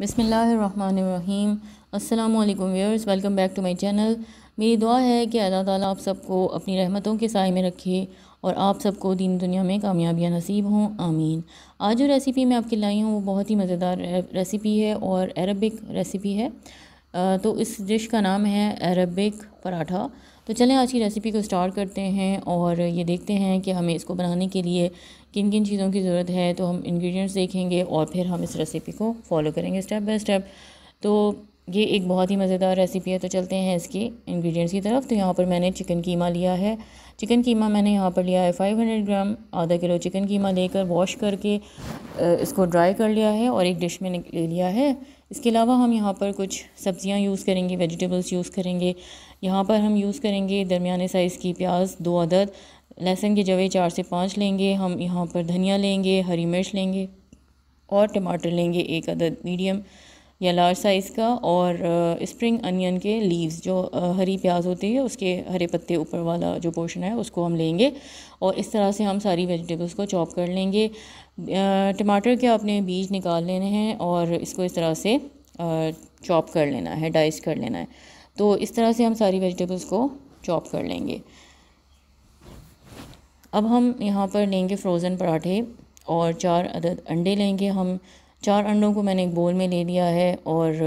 बसमीम् अल्लाम व्यवर्स welcome back to my channel मेरी दुआ है कि अल्लाह ताली आप सबको अपनी रहमतों के साय में रखे और आप सबको दीन दुनिया में कामयाबियाँ नसीब हों आमीन आज जो रेसिपी मैं आपके लाई हूँ वो बहुत ही मज़ेदार रेसिपी है और अरबिक रेसिपी है तो इस डिश का नाम है अरबिक पराठा तो चलें आज की रेसिपी को स्टार्ट करते हैं और ये देखते हैं कि हमें इसको बनाने के लिए किन किन चीज़ों की ज़रूरत है तो हम इंग्रेडिएंट्स देखेंगे और फिर हम इस रेसिपी को फॉलो करेंगे स्टेप बाय स्टेप तो ये एक बहुत ही मज़ेदार रेसिपी है तो चलते हैं इसके इंग्रेडिएंट्स की तरफ तो यहाँ पर मैंने चिकन कीमा लिया है चिकन कीमा मैंने यहाँ पर लिया है 500 ग्राम आधा किलो चिकन कीमा लेकर वॉश करके इसको ड्राई कर लिया है और एक डिश में ले लिया है इसके अलावा हम यहाँ पर कुछ सब्ज़ियाँ यूज़ करेंगे वेजिटेबल्स यूज़ करेंगे यहाँ पर हम यूज़ करेंगे दरमिया साइज़ की प्याज दो अदद लहसुन के जवे चार से पाँच लेंगे हम यहाँ पर धनिया लेंगे हरी मिर्च लेंगे और टमाटर लेंगे एक अदद मीडियम या लार्ज साइज़ का और स्प्रिंग अनियन के लीव्स जो हरी प्याज होती है उसके हरे पत्ते ऊपर वाला जो पोर्शन है उसको हम लेंगे और इस तरह से हम सारी वेजिटेबल्स को चॉप कर लेंगे टमाटर के आपने बीज निकाल लेने हैं और इसको इस तरह से चॉप कर लेना है डाइस कर लेना है तो इस तरह से हम सारी वेजिटेबल्स को चॉप कर लेंगे अब हम यहाँ पर लेंगे फ्रोज़न पराठे और चार अदद अंडे लेंगे हम चार अंडों को मैंने एक बोल में ले लिया है और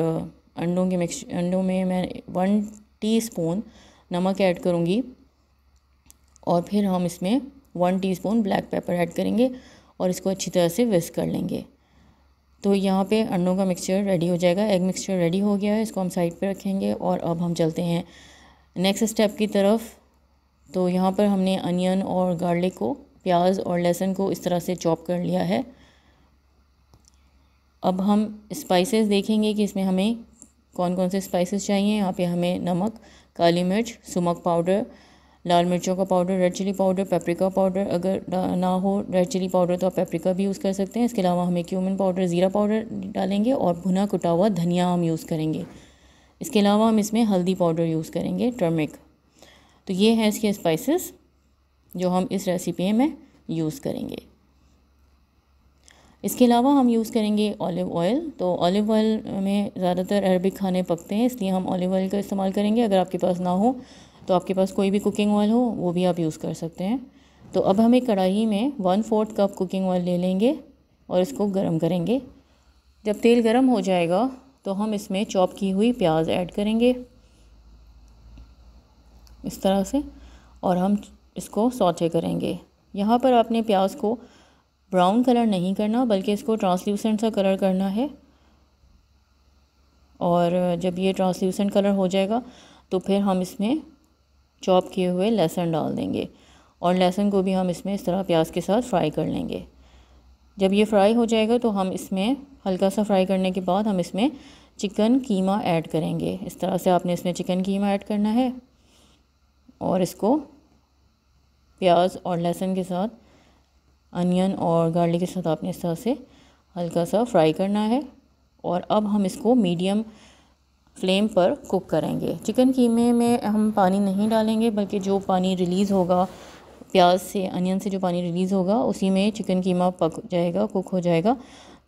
अंडों के मिक्स अंडों में मैं वन टीस्पून नमक ऐड करूँगी और फिर हम इसमें one teaspoon black pepper add करेंगे और इसको अच्छी तरह से विस्क कर लेंगे तो यहाँ पे अंडों का मिक्सचर रेडी हो जाएगा एग मिक्सचर रेडी हो गया है इसको हम साइड पे रखेंगे और अब हम चलते हैं नेक्स्ट स्टेप की तरफ तो यहाँ पर हमने अनियन और गार्लिक को प्याज और लहसुन को इस तरह से चॉप कर लिया है अब हम स्पाइसेस देखेंगे कि इसमें हमें कौन कौन से स्पाइसेस चाहिए यहाँ पे हमें नमक काली मिर्च सुमक पाउडर लाल मिर्चों का powder red chilli powder paprika powder अगर ना हो रेड चिली पाउडर तो आप पेपरिका भी यूज़ कर सकते हैं इसके अलावा हमें एक पाउडर ज़ीरा पाउडर डालेंगे और भुना कुटा हुआ धनिया हम यूज़ करेंगे इसके अलावा हम इसमें हल्दी पाउडर यूज़ करेंगे टर्मिक तो ये हैं इसके स्पाइसेस जो हम इस रेसिपी में यूज़ करेंगे इसके अलावा हम यूज़ करेंगे ऑलिव ऑयल तो ऑलिव ऑयल में ज़्यादातर अरबिक खाने पकते हैं इसलिए हम ऑलिव ऑयल का इस्तेमाल करेंगे अगर आपके पास ना हो तो आपके पास कोई भी कुकिंग ऑयल हो वो भी आप यूज़ कर सकते हैं तो अब हम एक कढ़ाई में one fourth cup cooking oil ले लेंगे और इसको गर्म करेंगे जब तेल गर्म हो जाएगा तो हम इसमें चॉप की हुई प्याज ऐड करेंगे इस तरह से और हम इसको सौते करेंगे यहाँ पर आपने प्याज को ब्राउन कलर नहीं करना बल्कि इसको ट्रांसल्यूसेंट सा कलर करना है और जब ये ट्रांसल्यूसेंट कलर हो जाएगा तो फिर हम इसमें चॉप किए हुए लहसुन डाल देंगे और लहसुन को भी हम इसमें इस तरह प्याज के साथ फ्राई कर लेंगे जब ये फ्राई हो जाएगा तो हम इसमें हल्का सा फ्राई करने के बाद हम इसमें चिकन कीमा ऐड करेंगे इस तरह से आपने इसमें चिकन कीमा ऐड करना है और इसको प्याज और लहसुन के साथ अनियन और गार्लिक के साथ आपने इस तरह से हल्का सा फ्राई करना है और अब हम इसको मीडियम फ्लेम पर कुक करेंगे चिकन कीमे में हम पानी नहीं डालेंगे बल्कि जो पानी रिलीज़ होगा प्याज से अनियन से जो पानी रिलीज़ होगा उसी में चिकन कीमा पक जाएगा कुक हो जाएगा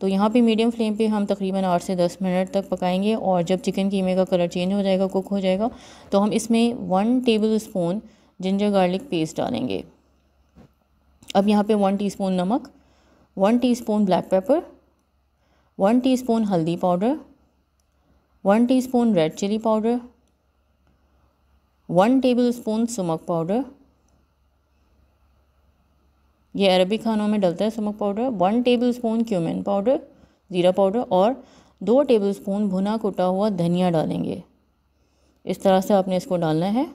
तो यहाँ पे मीडियम फ्लेम पे हम तकरीबन आठ से दस मिनट तक पकाएंगे और जब चिकन कीमे का कलर चेंज हो जाएगा कुक हो जाएगा तो हम इसमें one tablespoon ginger garlic paste डालेंगे अब यहाँ पे वन टीस्पून नमक one teaspoon black pepper one teaspoon हल्दी powder one teaspoon red chilli powder one tablespoon sumac powder ये अरबी खानों में डलता है sumac powder one tablespoon cumin powder ज़ीरा पाउडर और दो टेबल स्पून भुना कुटा हुआ धनिया डालेंगे इस तरह से आपने इसको डालना है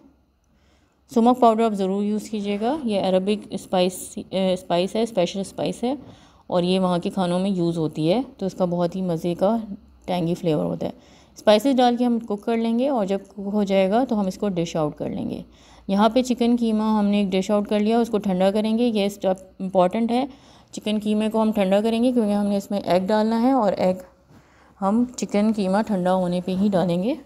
सुमक पाउडर आप ज़रूर यूज़ कीजिएगा ये अरबिक स्पाइस स्पाइस है स्पेशल स्पाइस है और ये वहाँ के खानों में यूज़ होती है तो इसका बहुत ही मज़े का टैंगी फ्लेवर होता है स्पाइसेस डाल के हम कुक कर लेंगे और जब कुक हो जाएगा तो हम इसको डिश आउट कर लेंगे यहाँ पे चिकन कीमा हमने एक डिश आउट कर लिया उसको ठंडा करेंगे ये स्टेप इम्पॉर्टेंट है चिकन कीमे को हम ठंडा करेंगे क्योंकि हमने इसमें एग डालना है और एग हम चिकन कीमा ठंडा होने पे ही डालेंगे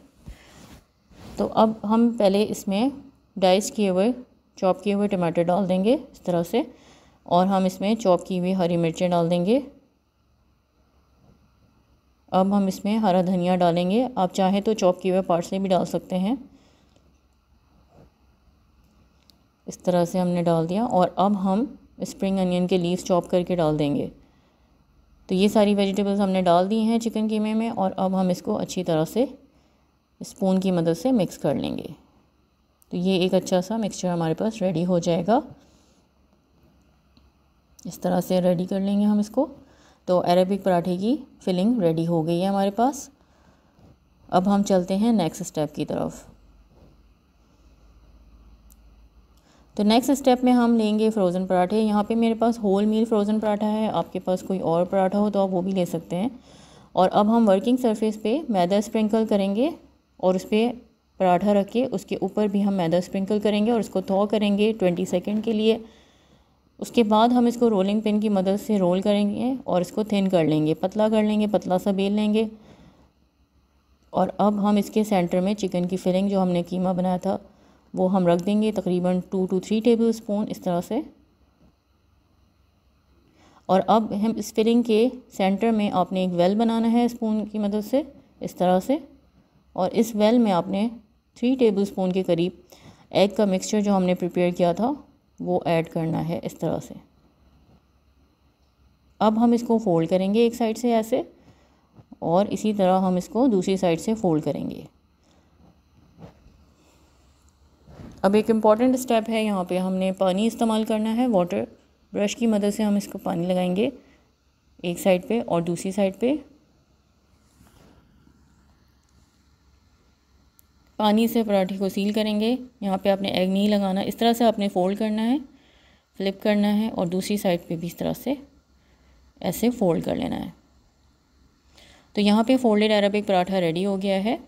तो अब हम पहले इसमें डाइस किए हुए चॉप किए हुए टमाटर डाल देंगे इस तरह से और हम इसमें चॉप की हुई हरी मिर्चें डाल देंगे अब हम इसमें हरा धनिया डालेंगे आप चाहें तो चॉप किए हुए पार्सले भी डाल सकते हैं इस तरह से हमने डाल दिया और अब हम स्प्रिंग अनियन के लीव्स चॉप करके डाल देंगे तो ये सारी वेजिटेबल्स हमने डाल दी हैं चिकन कीमे में और अब हम इसको अच्छी तरह से स्पून की मदद से मिक्स कर लेंगे तो ये एक अच्छा सा मिक्सचर हमारे पास रेडी हो जाएगा इस तरह से रेडी कर लेंगे हम इसको तो अरेबिक पराठे की फिलिंग रेडी हो गई है हमारे पास अब हम चलते हैं नेक्स्ट स्टेप की तरफ तो नेक्स्ट स्टेप में हम लेंगे फ्रोज़न पराठे यहाँ पे मेरे पास होल मील फ्रोज़न पराठा है आपके पास कोई और पराठा हो तो आप वो भी ले सकते हैं और अब हम वर्किंग सरफेस पे मैदा स्प्रिंकल करेंगे और उस पर पराठा रख के उसके ऊपर भी हम मैदा स्प्रिंकल करेंगे और उसको थॉ करेंगे ट्वेंटी सेकेंड के लिए उसके बाद हम इसको रोलिंग पिन की मदद से रोल करेंगे और इसको थिन कर लेंगे पतला कर लेंगे पतला सा बेल लेंगे और अब हम इसके सेंटर में चिकन की फिलिंग जो हमने कीमा बनाया था वो हम रख देंगे तकरीबन two two three tablespoon इस तरह से और अब हम इस फिलिंग के सेंटर में आपने एक वेल बनाना है स्पून की मदद से इस तरह से और इस वेल में आपने थ्री टेबल स्पून के करीब एग का मिक्सचर जो हमने प्रिपेयर किया था वो ऐड करना है इस तरह से अब हम इसको फ़ोल्ड करेंगे एक साइड से ऐसे और इसी तरह हम इसको दूसरी साइड से फ़ोल्ड करेंगे अब एक इम्पॉर्टेंट स्टेप है यहाँ पे हमने पानी इस्तेमाल करना है वाटर ब्रश की मदद से हम इसको पानी लगाएंगे एक साइड पे और दूसरी साइड पे पानी से पराठे को सील करेंगे यहाँ पे आपने एग नहीं लगाना इस तरह से आपने फ़ोल्ड करना है फ्लिप करना है और दूसरी साइड पे भी इस तरह से ऐसे फ़ोल्ड कर लेना है तो यहाँ पे फोल्डेड अरबिक पराठा रेडी हो गया है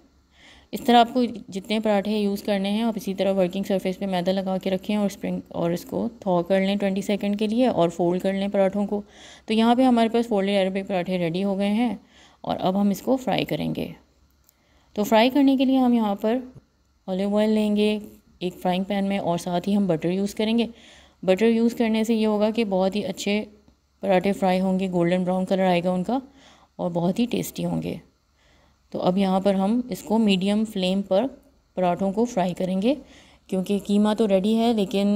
इस तरह आपको जितने पराठे यूज़ करने हैं आप इसी तरह वर्किंग सरफेस पे मैदा लगा के रखें और स्प्रिंग और इसको थॉ कर लें ट्वेंटी सेकेंड के लिए और फोल्ड कर लें पराठों को तो यहाँ पे हमारे पास फोल्डेड अरबिक पराठे रेडी हो गए हैं और अब हम इसको फ्राई करेंगे तो फ्राई करने के लिए हम यहाँ पर ऑलिव ऑयल लेंगे एक फ्राइंग पैन में और साथ ही हम बटर यूज़ करेंगे बटर यूज़ करने से ये होगा कि बहुत ही अच्छे पराठे फ्राई होंगे गोल्डन ब्राउन कलर आएगा उनका और बहुत ही टेस्टी होंगे तो अब यहाँ पर हम इसको मीडियम फ्लेम पर पराठों को फ्राई करेंगे क्योंकि कीमा तो रेडी है लेकिन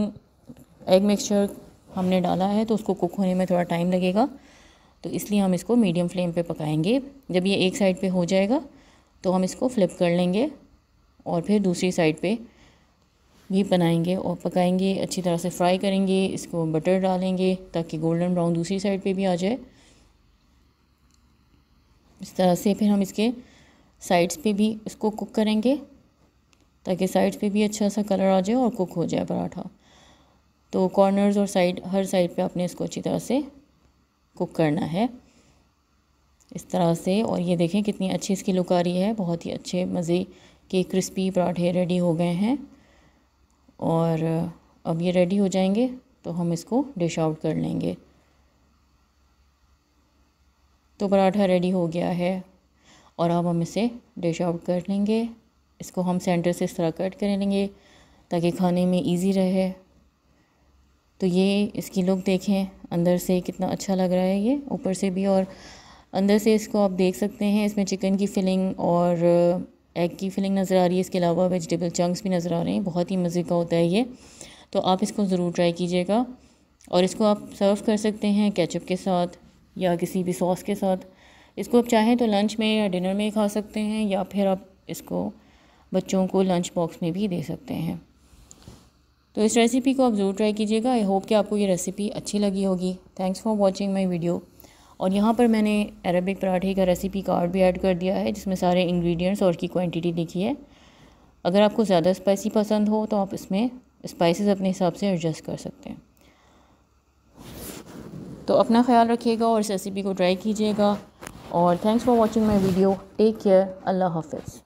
एग मिक्सचर हमने डाला है तो उसको कुक होने में थोड़ा टाइम लगेगा तो इसलिए हम इसको मीडियम फ्लेम पे पकाएंगे जब ये एक साइड पे हो जाएगा तो हम इसको फ्लिप कर लेंगे और फिर दूसरी साइड पे भी बनाएंगे और पकाएंगे अच्छी तरह से फ्राई करेंगे इसको बटर डालेंगे ताकि गोल्डन ब्राउन दूसरी साइड पे भी आ जाए इस तरह से फिर हम इसके साइड्स पे भी इसको कुक करेंगे ताकि साइड्स पे भी अच्छा सा कलर आ जाए और कुक हो जाए पराठा तो कॉर्नर्स और साइड हर साइड पे आपने इसको अच्छी तरह से कुक करना है इस तरह से और ये देखें कितनी अच्छी इसकी लुक आ रही है बहुत ही अच्छे मज़े के क्रिस्पी पराठे रेडी हो गए हैं और अब ये रेडी हो जाएंगे तो हम इसको डिश आउट कर लेंगे तो पराठा रेडी हो गया है और अब हम इसे डिश आउट कर लेंगे इसको हम सेंटर से इस तरह कट कर लेंगे ताकि खाने में इजी रहे तो ये इसकी लुक देखें अंदर से कितना अच्छा लग रहा है ये ऊपर से भी और अंदर से इसको आप देख सकते हैं इसमें चिकन की फिलिंग और एग uh, की फिलिंग नज़र आ रही है इसके अलावा वेजिटेबल चंक्स भी नज़र आ रहे हैं बहुत ही मज़े का होता है ये तो आप इसको ज़रूर ट्राई कीजिएगा और इसको आप सर्व कर सकते हैं केचप के साथ या किसी भी सॉस के साथ इसको आप चाहें तो लंच में या डिनर में खा सकते हैं या फिर आप इसको बच्चों को लंच बॉक्स में भी दे सकते हैं तो इस रेसिपी को आप ज़रूर ट्राई कीजिएगा आई होप कि आपको ये रेसिपी अच्छी लगी होगी thanks for watching my video और यहाँ पर मैंने अरबिक पराठे का रेसिपी कार्ड भी ऐड कर दिया है जिसमें सारे इंग्रेडिएंट्स और की क्वांटिटी लिखी है अगर आपको ज़्यादा स्पाइसी पसंद हो तो आप इसमें स्पाइसेस अपने हिसाब से एडजस्ट कर सकते हैं तो अपना ख्याल रखिएगा और इस रेसिपी को ट्राई कीजिएगा और thanks for watching my video take care Allah हाफिज़